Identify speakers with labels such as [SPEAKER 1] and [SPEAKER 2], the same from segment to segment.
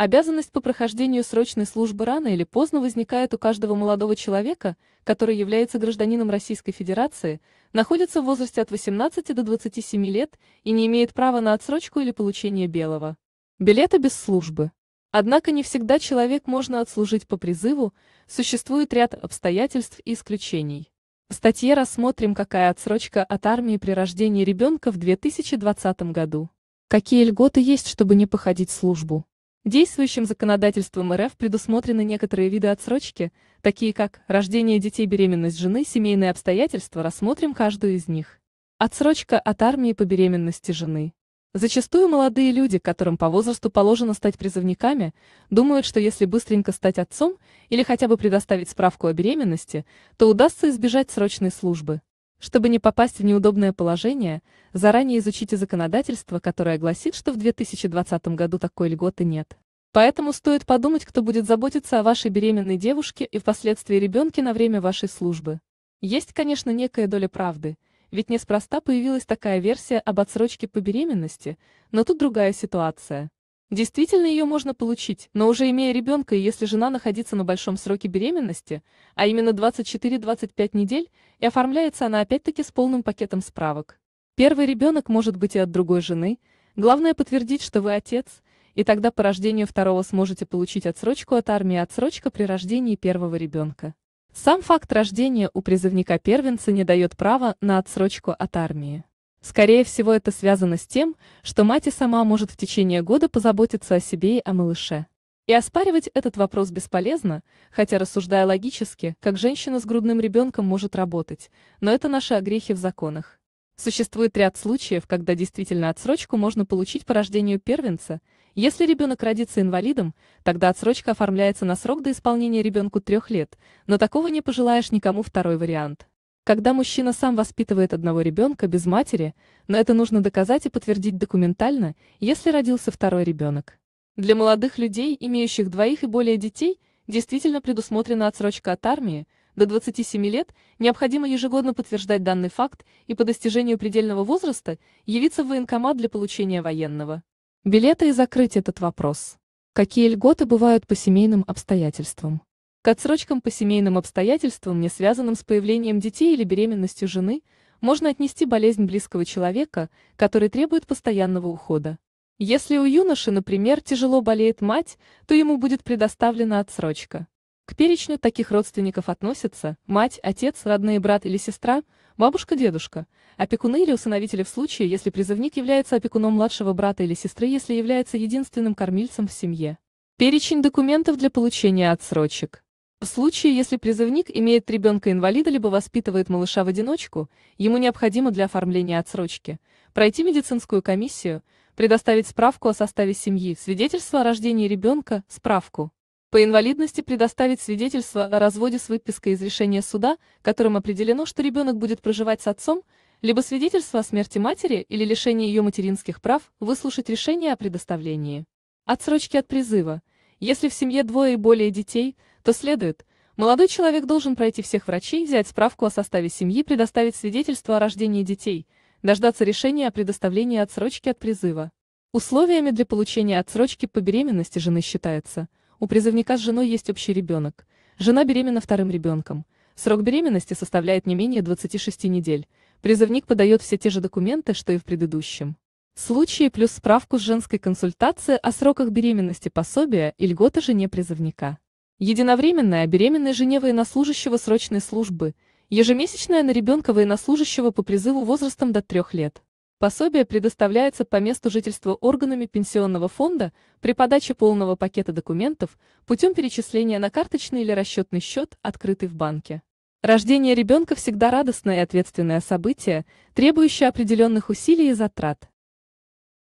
[SPEAKER 1] Обязанность по прохождению срочной службы рано или поздно возникает у каждого молодого человека, который является гражданином Российской Федерации, находится в возрасте от 18 до 27 лет и не имеет права на отсрочку или получение белого билета без службы. Однако не всегда человек можно отслужить по призыву, существует ряд обстоятельств и исключений. В статье рассмотрим, какая отсрочка от армии при рождении ребенка в 2020 году. Какие льготы есть, чтобы не походить службу? Действующим законодательством РФ предусмотрены некоторые виды отсрочки, такие как рождение детей, беременность жены, семейные обстоятельства, рассмотрим каждую из них. Отсрочка от армии по беременности жены. Зачастую молодые люди, которым по возрасту положено стать призывниками, думают, что если быстренько стать отцом или хотя бы предоставить справку о беременности, то удастся избежать срочной службы. Чтобы не попасть в неудобное положение, заранее изучите законодательство, которое гласит, что в 2020 году такой льготы нет. Поэтому стоит подумать, кто будет заботиться о вашей беременной девушке и впоследствии ребенке на время вашей службы. Есть, конечно, некая доля правды, ведь неспроста появилась такая версия об отсрочке по беременности, но тут другая ситуация. Действительно ее можно получить, но уже имея ребенка и если жена находится на большом сроке беременности, а именно 24-25 недель, и оформляется она опять-таки с полным пакетом справок. Первый ребенок может быть и от другой жены, главное подтвердить, что вы отец – и тогда по рождению второго сможете получить отсрочку от армии отсрочка при рождении первого ребенка. Сам факт рождения у призывника-первенца не дает права на отсрочку от армии. Скорее всего, это связано с тем, что мать и сама может в течение года позаботиться о себе и о малыше. И оспаривать этот вопрос бесполезно, хотя, рассуждая логически, как женщина с грудным ребенком может работать, но это наши огрехи в законах. Существует ряд случаев, когда действительно отсрочку можно получить по рождению первенца. Если ребенок родится инвалидом, тогда отсрочка оформляется на срок до исполнения ребенку трех лет, но такого не пожелаешь никому второй вариант. Когда мужчина сам воспитывает одного ребенка без матери, но это нужно доказать и подтвердить документально, если родился второй ребенок. Для молодых людей, имеющих двоих и более детей, действительно предусмотрена отсрочка от армии – до 27 лет необходимо ежегодно подтверждать данный факт и по достижению предельного возраста явиться в военкомат для получения военного билета и закрыть этот вопрос. Какие льготы бывают по семейным обстоятельствам? К отсрочкам по семейным обстоятельствам, не связанным с появлением детей или беременностью жены, можно отнести болезнь близкого человека, который требует постоянного ухода. Если у юноши, например, тяжело болеет мать, то ему будет предоставлена отсрочка. К перечню таких родственников относятся мать, отец, родные брат или сестра, бабушка, дедушка, опекуны или усыновители в случае, если призывник является опекуном младшего брата или сестры, если является единственным кормильцем в семье. Перечень документов для получения отсрочек. В случае, если призывник имеет ребенка-инвалида либо воспитывает малыша в одиночку, ему необходимо для оформления отсрочки пройти медицинскую комиссию, предоставить справку о составе семьи, свидетельство о рождении ребенка, справку по инвалидности предоставить свидетельство о разводе с выпиской из решения суда, которым определено, что ребенок будет проживать с отцом, либо свидетельство о смерти матери или лишении ее материнских прав, выслушать решение о предоставлении. Отсрочки от призыва. Если в семье двое и более детей, то следует, молодой человек должен пройти всех врачей, взять справку о составе семьи, предоставить свидетельство о рождении детей, дождаться решения о предоставлении отсрочки от призыва. Условиями для получения отсрочки по беременности жены считается – у призывника с женой есть общий ребенок. Жена беременна вторым ребенком. Срок беременности составляет не менее 26 недель. Призывник подает все те же документы, что и в предыдущем случае плюс справку с женской консультации о сроках беременности пособия и льготы жене призывника. Единовременная беременной жене военнослужащего срочной службы, ежемесячная на ребенка военнослужащего по призыву возрастом до трех лет. Пособие предоставляется по месту жительства органами пенсионного фонда при подаче полного пакета документов путем перечисления на карточный или расчетный счет, открытый в банке. Рождение ребенка всегда радостное и ответственное событие, требующее определенных усилий и затрат.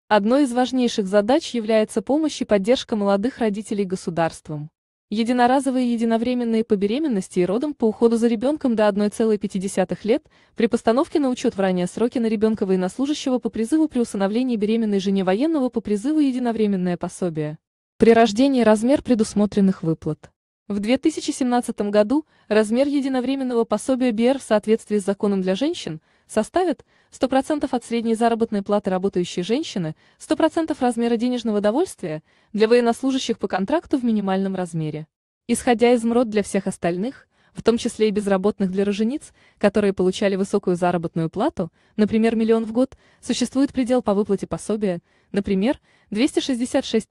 [SPEAKER 1] Одной из важнейших задач является помощь и поддержка молодых родителей государством. Единоразовые единовременные по беременности и родам по уходу за ребенком до 1,5 лет при постановке на учет в ранние сроки на ребенка военнослужащего по призыву при усыновлении беременной жене военного по призыву единовременное пособие. При рождении размер предусмотренных выплат. В 2017 году размер единовременного пособия БР в соответствии с законом для женщин – составят 100% от средней заработной платы работающей женщины, 100% размера денежного довольствия для военнослужащих по контракту в минимальном размере. Исходя из МРОД для всех остальных, в том числе и безработных для рожениц, которые получали высокую заработную плату, например, миллион в год, существует предел по выплате пособия, например, 266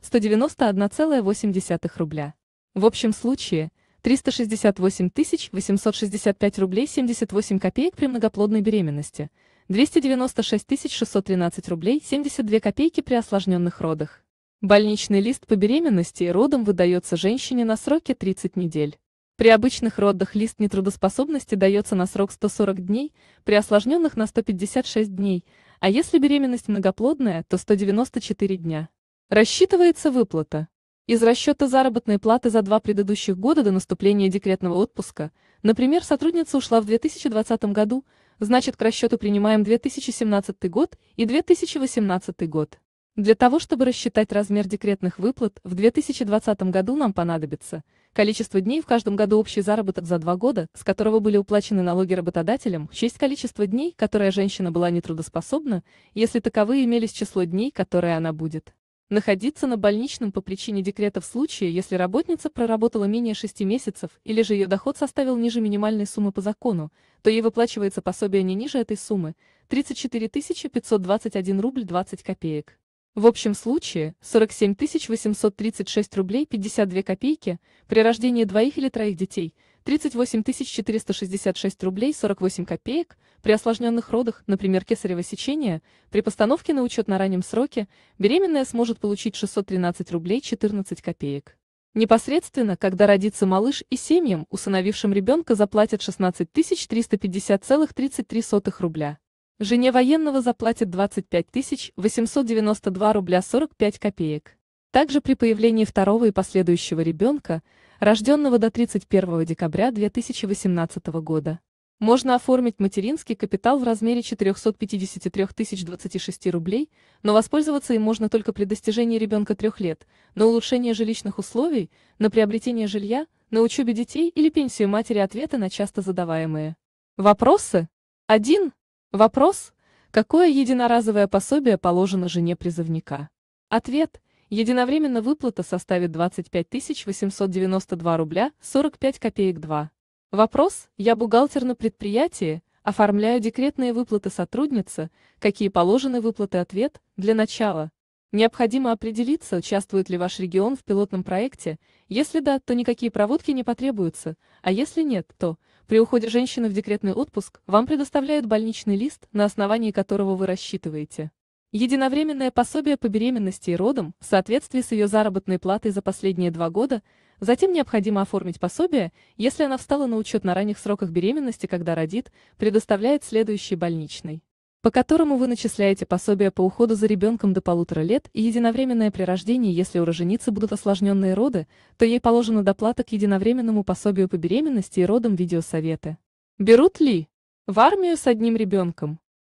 [SPEAKER 1] 191,8 рубля. В общем случае, 368 865 рублей 78 копеек при многоплодной беременности, 296 613 рублей 72 копейки при осложненных родах. Больничный лист по беременности и родам выдается женщине на сроке 30 недель. При обычных родах лист нетрудоспособности дается на срок 140 дней, при осложненных на 156 дней, а если беременность многоплодная, то 194 дня. Рассчитывается выплата. Из расчета заработной платы за два предыдущих года до наступления декретного отпуска, например, сотрудница ушла в 2020 году, значит к расчету принимаем 2017 год и 2018 год. Для того, чтобы рассчитать размер декретных выплат, в 2020 году нам понадобится количество дней в каждом году общий заработок за два года, с которого были уплачены налоги работодателям, в честь количества дней, которое женщина была нетрудоспособна, если таковые имелись число дней, которые она будет Находиться на больничном по причине декрета в случае, если работница проработала менее 6 месяцев или же ее доход составил ниже минимальной суммы по закону, то ей выплачивается пособие не ниже этой суммы – 34 521 рубль 20 копеек. В общем случае – 47 836 рублей 52 копейки при рождении двоих или троих детей – 38 466 рублей 48 копеек, при осложненных родах, например, кесарево сечение, при постановке на учет на раннем сроке, беременная сможет получить 613 рублей 14 копеек. Непосредственно, когда родится малыш и семьям, усыновившим ребенка заплатят 16 350,33 рубля. Жене военного заплатят 25 892 рубля 45 копеек. Также при появлении второго и последующего ребенка, рожденного до 31 декабря 2018 года, можно оформить материнский капитал в размере 453 026 рублей, но воспользоваться им можно только при достижении ребенка трех лет, на улучшение жилищных условий, на приобретение жилья, на учебе детей или пенсию матери ответы на часто задаваемые. Вопросы? Один Вопрос. Какое единоразовое пособие положено жене призывника? Ответ. Единовременно выплата составит 25 892 рубля 45 копеек 2. Вопрос, я бухгалтер на предприятии, оформляю декретные выплаты сотрудницы, какие положены выплаты ответ, для начала. Необходимо определиться, участвует ли ваш регион в пилотном проекте, если да, то никакие проводки не потребуются, а если нет, то, при уходе женщины в декретный отпуск, вам предоставляют больничный лист, на основании которого вы рассчитываете. Единовременное пособие по беременности и родам в соответствии с ее заработной платой за последние два года, затем необходимо оформить пособие, если она встала на учет на ранних сроках беременности, когда родит, предоставляет следующий больничный по которому вы начисляете пособие по уходу за ребенком до полутора лет и единовременное при рождении, если у роженицы будут осложненные роды, то ей положена доплата к единовременному пособию по беременности и родам видеосоветы. Берут ли? В армию с одним ребенком.